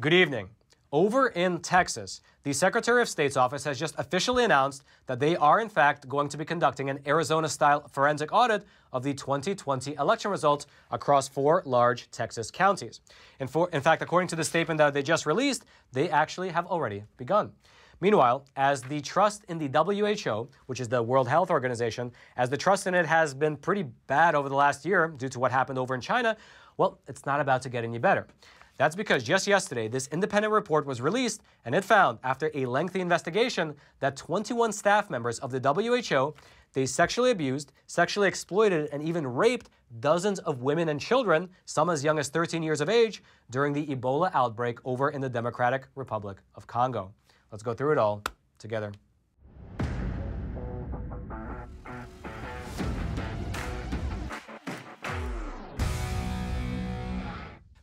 Good evening. Over in Texas, the Secretary of State's office has just officially announced that they are, in fact, going to be conducting an Arizona style forensic audit of the 2020 election results across four large Texas counties. In, for, in fact, according to the statement that they just released, they actually have already begun. Meanwhile, as the trust in the WHO, which is the World Health Organization, as the trust in it has been pretty bad over the last year due to what happened over in China, well, it's not about to get any better. That's because just yesterday, this independent report was released, and it found, after a lengthy investigation, that 21 staff members of the WHO they sexually abused, sexually exploited, and even raped dozens of women and children, some as young as 13 years of age, during the Ebola outbreak over in the Democratic Republic of Congo. Let's go through it all together.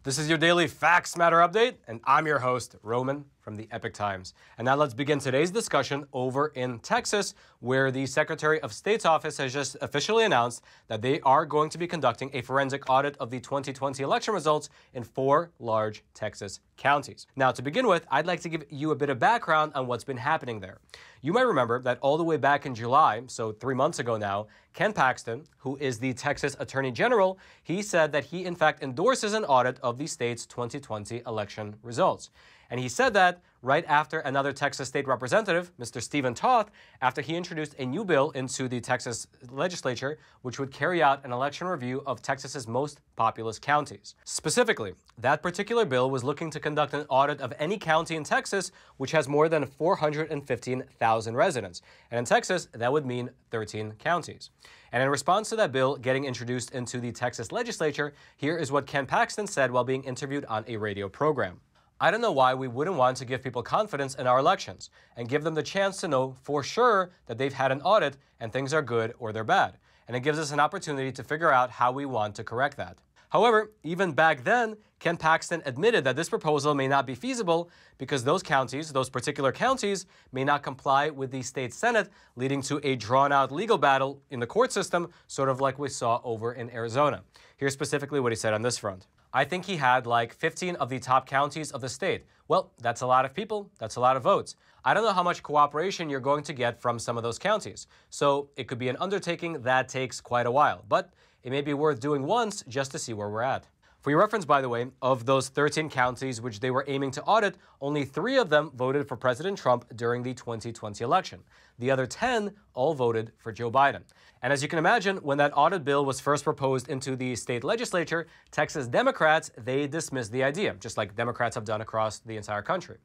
This is your daily Facts Matter update, and I'm your host, Roman from the Epic Times. And now let's begin today's discussion over in Texas, where the Secretary of State's office has just officially announced that they are going to be conducting a forensic audit of the 2020 election results in four large Texas counties. Now, to begin with, I'd like to give you a bit of background on what's been happening there. You might remember that all the way back in July, so three months ago now, Ken Paxton, who is the Texas Attorney General, he said that he in fact endorses an audit of the state's 2020 election results. And he said that right after another Texas state representative, Mr. Stephen Toth, after he introduced a new bill into the Texas legislature, which would carry out an election review of Texas's most populous counties. Specifically, that particular bill was looking to conduct an audit of any county in Texas which has more than 415,000 residents. And in Texas, that would mean 13 counties. And in response to that bill getting introduced into the Texas legislature, here is what Ken Paxton said while being interviewed on a radio program. I don't know why we wouldn't want to give people confidence in our elections and give them the chance to know for sure that they've had an audit and things are good or they're bad. And it gives us an opportunity to figure out how we want to correct that. However, even back then, Ken Paxton admitted that this proposal may not be feasible because those counties, those particular counties, may not comply with the state senate, leading to a drawn out legal battle in the court system, sort of like we saw over in Arizona. Here's specifically what he said on this front. I think he had like 15 of the top counties of the state. Well, that's a lot of people. That's a lot of votes. I don't know how much cooperation you're going to get from some of those counties. So it could be an undertaking that takes quite a while, but it may be worth doing once just to see where we're at. For your reference, by the way, of those 13 counties which they were aiming to audit, only three of them voted for President Trump during the 2020 election. The other 10 all voted for Joe Biden. And as you can imagine, when that audit bill was first proposed into the state legislature, Texas Democrats, they dismissed the idea, just like Democrats have done across the entire country.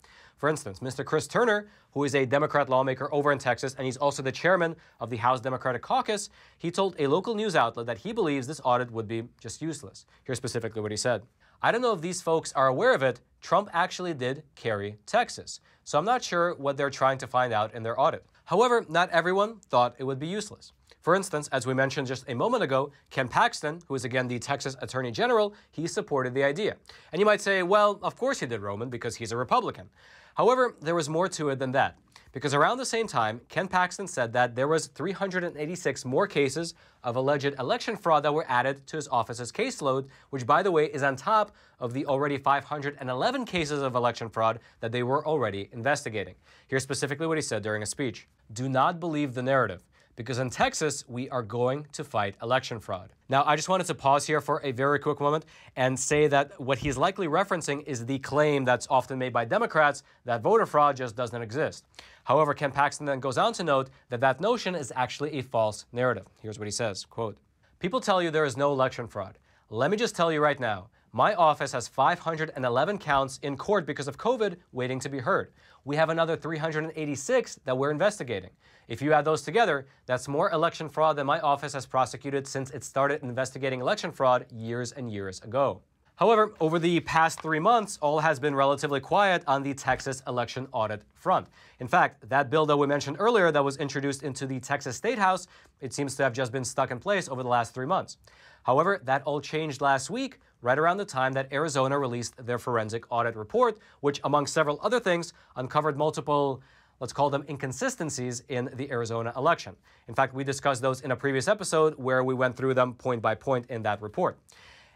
For instance, Mr. Chris Turner, who is a Democrat lawmaker over in Texas, and he's also the chairman of the House Democratic Caucus, he told a local news outlet that he believes this audit would be just useless. Here's specifically what he said. I don't know if these folks are aware of it. Trump actually did carry Texas. So I'm not sure what they're trying to find out in their audit. However, not everyone thought it would be useless. For instance, as we mentioned just a moment ago, Ken Paxton, who is again the Texas Attorney General, he supported the idea. And you might say, well, of course he did Roman because he's a Republican. However, there was more to it than that, because around the same time, Ken Paxton said that there was 386 more cases of alleged election fraud that were added to his office's caseload, which, by the way, is on top of the already 511 cases of election fraud that they were already investigating. Here's specifically what he said during a speech Do not believe the narrative because in Texas, we are going to fight election fraud. Now, I just wanted to pause here for a very quick moment and say that what he's likely referencing is the claim that's often made by Democrats that voter fraud just doesn't exist. However, Ken Paxton then goes on to note that that notion is actually a false narrative. Here's what he says, quote, People tell you there is no election fraud. Let me just tell you right now, my office has 511 counts in court because of COVID waiting to be heard. We have another 386 that we're investigating. If you add those together, that's more election fraud than my office has prosecuted since it started investigating election fraud years and years ago. However, over the past three months, all has been relatively quiet on the Texas election audit front. In fact, that bill that we mentioned earlier that was introduced into the Texas State House, it seems to have just been stuck in place over the last three months. However, that all changed last week right around the time that Arizona released their forensic audit report, which, among several other things, uncovered multiple let's call them inconsistencies in the Arizona election. In fact, we discussed those in a previous episode where we went through them point by point in that report.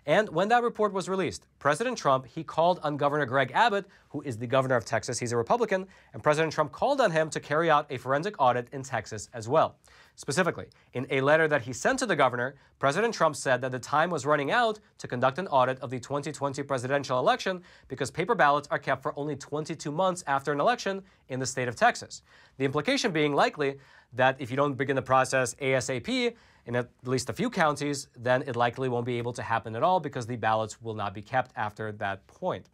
And when that report was released, President Trump, he called on Governor Greg Abbott, who is the governor of Texas, he's a Republican, and President Trump called on him to carry out a forensic audit in Texas as well. Specifically, in a letter that he sent to the governor, President Trump said that the time was running out to conduct an audit of the 2020 presidential election because paper ballots are kept for only 22 months after an election in the state of Texas. The implication being likely that if you don't begin the process ASAP, in at least a few counties, then it likely won't be able to happen at all because the ballots will not be kept after that point.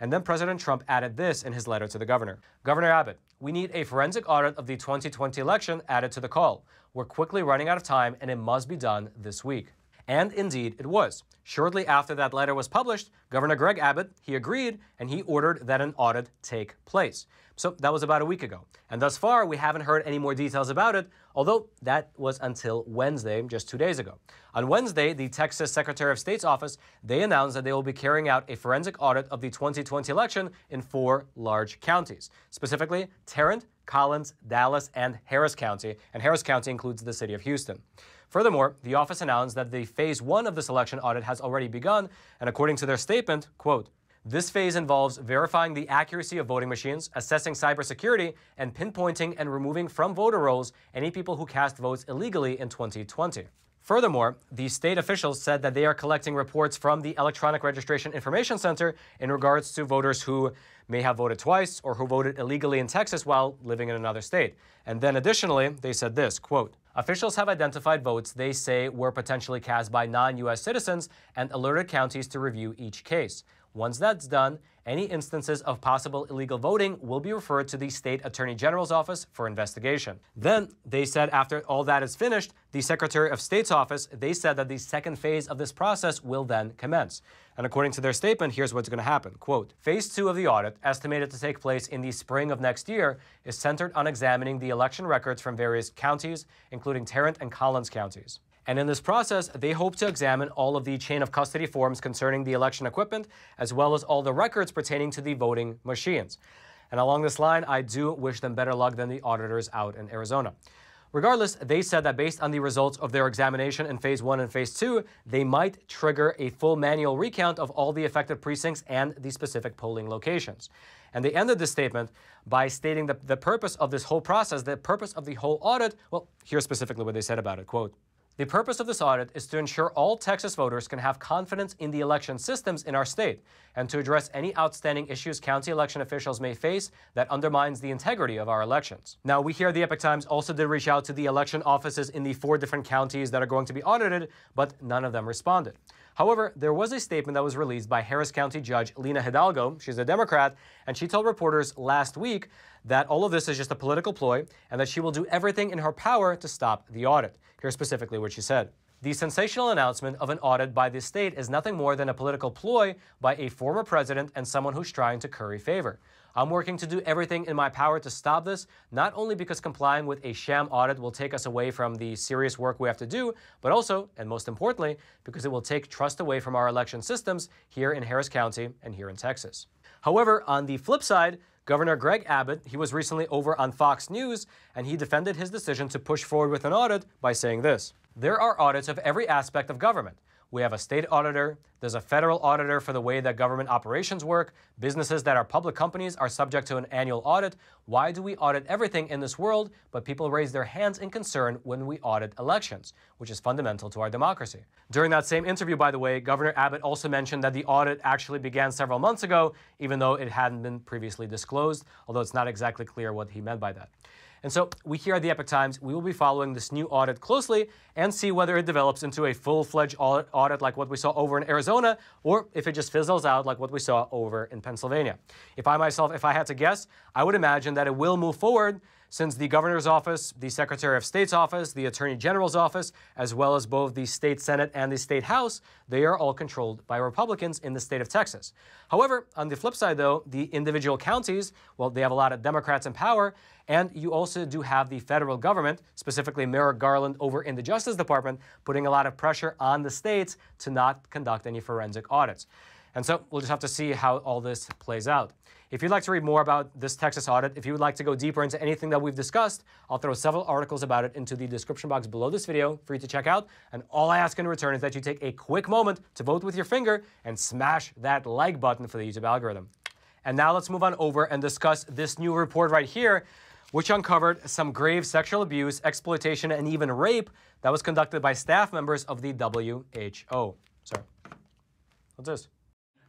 And then President Trump added this in his letter to the governor. Governor Abbott, we need a forensic audit of the 2020 election added to the call. We're quickly running out of time and it must be done this week. And indeed, it was. Shortly after that letter was published, Governor Greg Abbott, he agreed, and he ordered that an audit take place. So that was about a week ago. And thus far, we haven't heard any more details about it, although that was until Wednesday, just two days ago. On Wednesday, the Texas Secretary of State's office, they announced that they will be carrying out a forensic audit of the 2020 election in four large counties, specifically Tarrant, Collins, Dallas, and Harris County. And Harris County includes the city of Houston. Furthermore, the office announced that the phase one of the selection audit has already begun, and according to their statement, quote, this phase involves verifying the accuracy of voting machines, assessing cybersecurity, and pinpointing and removing from voter rolls any people who cast votes illegally in 2020. Furthermore, the state officials said that they are collecting reports from the Electronic Registration Information Center in regards to voters who may have voted twice or who voted illegally in Texas while living in another state. And then additionally, they said this, quote, Officials have identified votes they say were potentially cast by non U.S. citizens and alerted counties to review each case. Once that's done, any instances of possible illegal voting will be referred to the state attorney general's office for investigation. Then they said after all that is finished, the secretary of state's office, they said that the second phase of this process will then commence. And according to their statement, here's what's going to happen. Quote, phase two of the audit, estimated to take place in the spring of next year, is centered on examining the election records from various counties, including Tarrant and Collins counties. And in this process, they hope to examine all of the chain of custody forms concerning the election equipment, as well as all the records pertaining to the voting machines. And along this line, I do wish them better luck than the auditors out in Arizona. Regardless, they said that based on the results of their examination in phase one and phase two, they might trigger a full manual recount of all the affected precincts and the specific polling locations. And they ended this statement by stating that the purpose of this whole process, the purpose of the whole audit, well, here's specifically what they said about it, quote, the purpose of this audit is to ensure all Texas voters can have confidence in the election systems in our state and to address any outstanding issues county election officials may face that undermines the integrity of our elections. Now, we here at the Epic Times also did reach out to the election offices in the four different counties that are going to be audited, but none of them responded. However, there was a statement that was released by Harris County Judge Lena Hidalgo, she's a Democrat, and she told reporters last week that all of this is just a political ploy and that she will do everything in her power to stop the audit. Here's specifically what she said. The sensational announcement of an audit by the state is nothing more than a political ploy by a former president and someone who's trying to curry favor. I'm working to do everything in my power to stop this, not only because complying with a sham audit will take us away from the serious work we have to do, but also, and most importantly, because it will take trust away from our election systems here in Harris County and here in Texas. However, on the flip side, Governor Greg Abbott, he was recently over on Fox News, and he defended his decision to push forward with an audit by saying this There are audits of every aspect of government. We have a state auditor. There's a federal auditor for the way that government operations work. Businesses that are public companies are subject to an annual audit. Why do we audit everything in this world? But people raise their hands in concern when we audit elections, which is fundamental to our democracy. During that same interview, by the way, Governor Abbott also mentioned that the audit actually began several months ago, even though it hadn't been previously disclosed, although it's not exactly clear what he meant by that. And so we here at the Epic Times, we will be following this new audit closely and see whether it develops into a full-fledged audit like what we saw over in Arizona, or if it just fizzles out like what we saw over in Pennsylvania. If I myself, if I had to guess, I would imagine that it will move forward since the governor's office, the secretary of state's office, the attorney general's office, as well as both the state senate and the state house, they are all controlled by Republicans in the state of Texas. However, on the flip side, though, the individual counties, well, they have a lot of Democrats in power, and you also do have the federal government, specifically Merrick Garland over in the Justice Department, putting a lot of pressure on the states to not conduct any forensic audits. And so we'll just have to see how all this plays out. If you'd like to read more about this Texas audit, if you would like to go deeper into anything that we've discussed, I'll throw several articles about it into the description box below this video for you to check out. And all I ask in return is that you take a quick moment to vote with your finger and smash that like button for the YouTube algorithm. And now let's move on over and discuss this new report right here, which uncovered some grave sexual abuse, exploitation, and even rape that was conducted by staff members of the WHO. Sorry. What's this?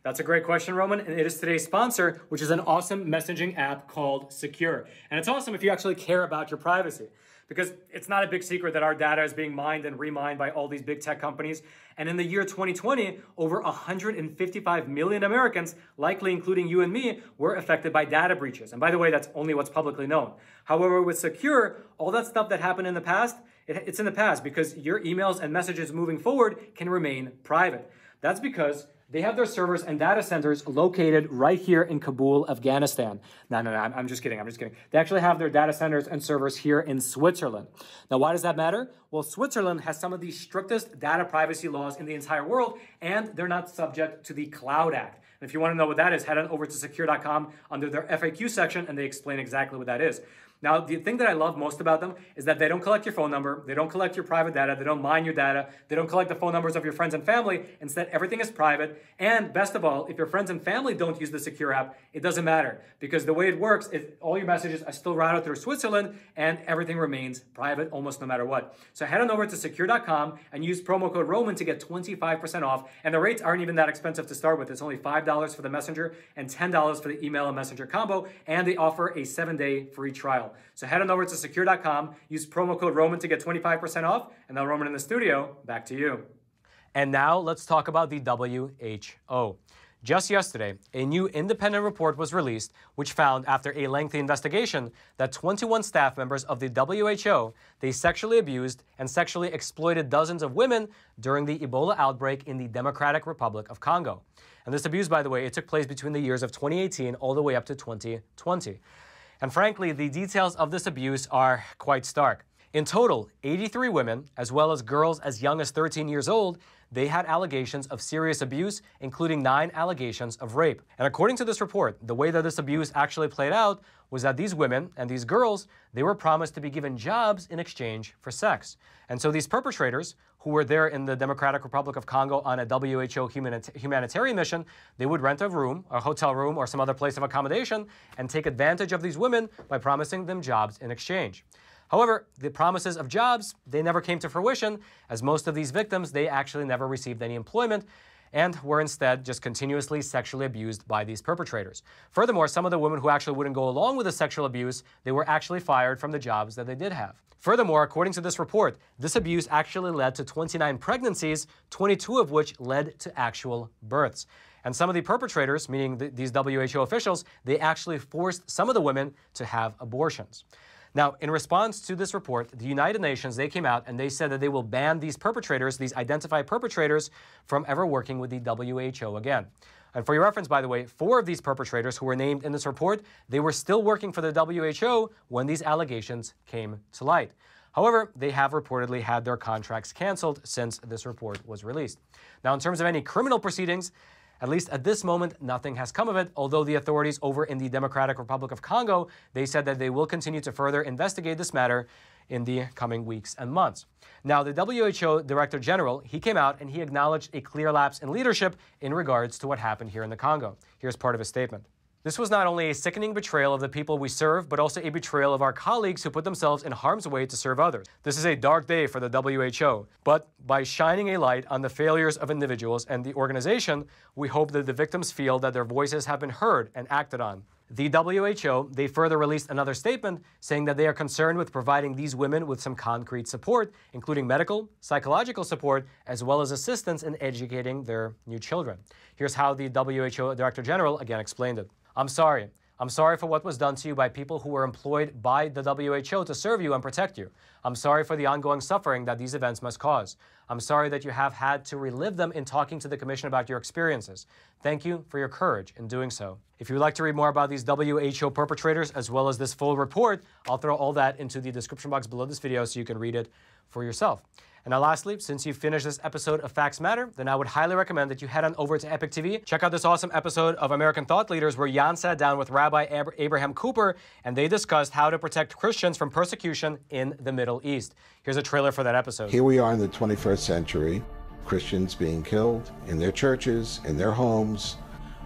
That's a great question, Roman. And it is today's sponsor, which is an awesome messaging app called Secure. And it's awesome if you actually care about your privacy because it's not a big secret that our data is being mined and remined by all these big tech companies. And in the year 2020, over 155 million Americans, likely including you and me, were affected by data breaches. And by the way, that's only what's publicly known. However, with Secure, all that stuff that happened in the past, it, it's in the past because your emails and messages moving forward can remain private. That's because they have their servers and data centers located right here in Kabul, Afghanistan. No, no, no, I'm, just kidding. I'm just kidding. They actually have their data centers and servers here in Switzerland. Now, why does that matter? Well, Switzerland has some of the strictest data privacy laws in the entire world, and they're not subject to the Cloud Act. And if you want to know what that is, head on over to secure.com under their FAQ section, and they explain exactly what that is. Now, the thing that I love most about them is that they don't collect your phone number, they don't collect your private data, they don't mine your data, they don't collect the phone numbers of your friends and family. Instead, everything is private. And best of all, if your friends and family don't use the secure app, it doesn't matter because the way it works is all your messages are still routed through Switzerland and everything remains private almost no matter what. So head on over to secure.com and use promo code Roman to get 25% off. And the rates aren't even that expensive to start with. It's only $5 for the messenger and $10 for the email and messenger combo. And they offer a seven day free trial show. So head on over to secure.com, use promo code Roman to get 25% off, and now Roman in the studio, back to you. And now let's talk about the WHO. Just yesterday, a new independent report was released, which found, after a lengthy investigation, that 21 staff members of the WHO they sexually abused and sexually exploited dozens of women during the Ebola outbreak in the Democratic Republic of Congo. And this abuse, by the way, it took place between the years of 2018 all the way up to 2020. And frankly, the details of this abuse are quite stark. In total, 83 women, as well as girls as young as 13 years old, they had allegations of serious abuse, including nine allegations of rape. And according to this report, the way that this abuse actually played out was that these women and these girls, they were promised to be given jobs in exchange for sex. And so these perpetrators, who were there in the Democratic Republic of Congo on a WHO humanitarian mission, they would rent a room, a hotel room, or some other place of accommodation and take advantage of these women by promising them jobs in exchange. However, the promises of jobs, they never came to fruition, as most of these victims, they actually never received any employment and were instead just continuously sexually abused by these perpetrators. Furthermore, some of the women who actually wouldn't go along with the sexual abuse, they were actually fired from the jobs that they did have. Furthermore, according to this report, this abuse actually led to 29 pregnancies, 22 of which led to actual births. And some of the perpetrators, meaning these WHO officials, they actually forced some of the women to have abortions. Now, in response to this report, the United Nations, they came out and they said that they will ban these perpetrators, these identified perpetrators, from ever working with the WHO again. And for your reference, by the way, four of these perpetrators who were named in this report, they were still working for the WHO when these allegations came to light. However, they have reportedly had their contracts canceled since this report was released. Now, in terms of any criminal proceedings, at least at this moment, nothing has come of it, although the authorities over in the Democratic Republic of Congo, they said that they will continue to further investigate this matter in the coming weeks and months. Now, the WHO Director General, he came out and he acknowledged a clear lapse in leadership in regards to what happened here in the Congo. Here's part of his statement. This was not only a sickening betrayal of the people we serve, but also a betrayal of our colleagues who put themselves in harm's way to serve others. This is a dark day for the WHO, but by shining a light on the failures of individuals and the organization, we hope that the victims feel that their voices have been heard and acted on. The WHO, they further released another statement saying that they are concerned with providing these women with some concrete support, including medical, psychological support, as well as assistance in educating their new children. Here's how the WHO Director General again explained it. I'm sorry. I'm sorry for what was done to you by people who were employed by the WHO to serve you and protect you. I'm sorry for the ongoing suffering that these events must cause. I'm sorry that you have had to relive them in talking to the Commission about your experiences. Thank you for your courage in doing so. If you would like to read more about these WHO perpetrators as well as this full report, I'll throw all that into the description box below this video so you can read it for yourself. And now lastly, since you finished this episode of Facts Matter, then I would highly recommend that you head on over to Epic TV, check out this awesome episode of American Thought Leaders where Jan sat down with Rabbi Ab Abraham Cooper and they discussed how to protect Christians from persecution in the Middle East. Here's a trailer for that episode. Here we are in the 21st century, Christians being killed in their churches, in their homes,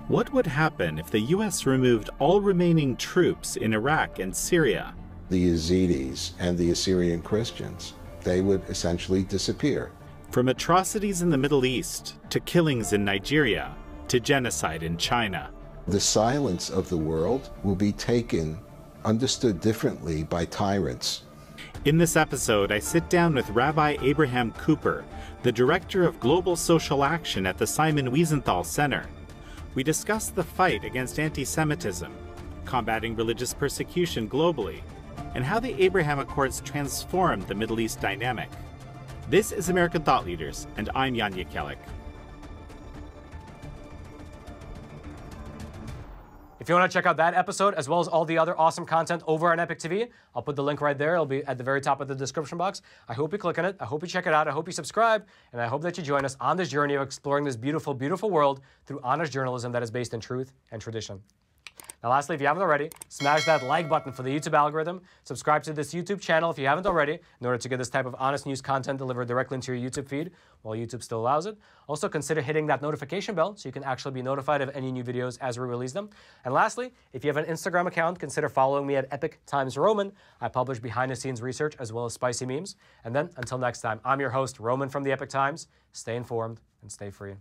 what would happen if the U.S. removed all remaining troops in Iraq and Syria? The Yazidis and the Assyrian Christians they would essentially disappear. From atrocities in the Middle East to killings in Nigeria to genocide in China. The silence of the world will be taken, understood differently by tyrants. In this episode, I sit down with Rabbi Abraham Cooper, the director of global social action at the Simon Wiesenthal Center. We discuss the fight against anti Semitism, combating religious persecution globally, and how the Abraham Accords transformed the Middle East dynamic. This is American Thought Leaders, and I'm Yanya Kellick. If you want to check out that episode, as well as all the other awesome content over on Epic TV, I'll put the link right there. It'll be at the very top of the description box. I hope you click on it. I hope you check it out. I hope you subscribe. And I hope that you join us on this journey of exploring this beautiful, beautiful world through honest journalism that is based in truth and tradition. Now lastly, if you haven't already, smash that like button for the YouTube algorithm. Subscribe to this YouTube channel if you haven't already in order to get this type of honest news content delivered directly into your YouTube feed while YouTube still allows it. Also consider hitting that notification bell so you can actually be notified of any new videos as we release them. And lastly, if you have an Instagram account, consider following me at Epic Times Roman. I publish behind the scenes research as well as spicy memes. And then until next time, I'm your host, Roman from the Epic Times. Stay informed and stay free.